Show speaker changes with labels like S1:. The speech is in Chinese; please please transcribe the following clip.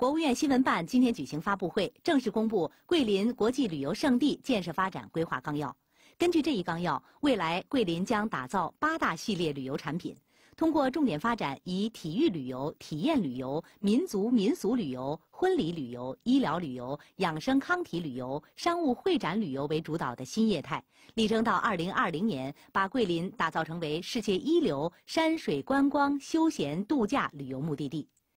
S1: 国务院新闻办今天举行发布会，正式公布《桂林国际旅游胜地建设发展规划纲要》。根据这一纲要，未来桂林将打造八大系列旅游产品，通过重点发展以体育旅游、体验旅游、民族民俗旅游、婚礼旅游、医疗旅游、养生康体旅游、商务会展旅游为主导的新业态，力争到二零二零年把桂林打造成为世界一流山水观光休闲度假旅游目的地。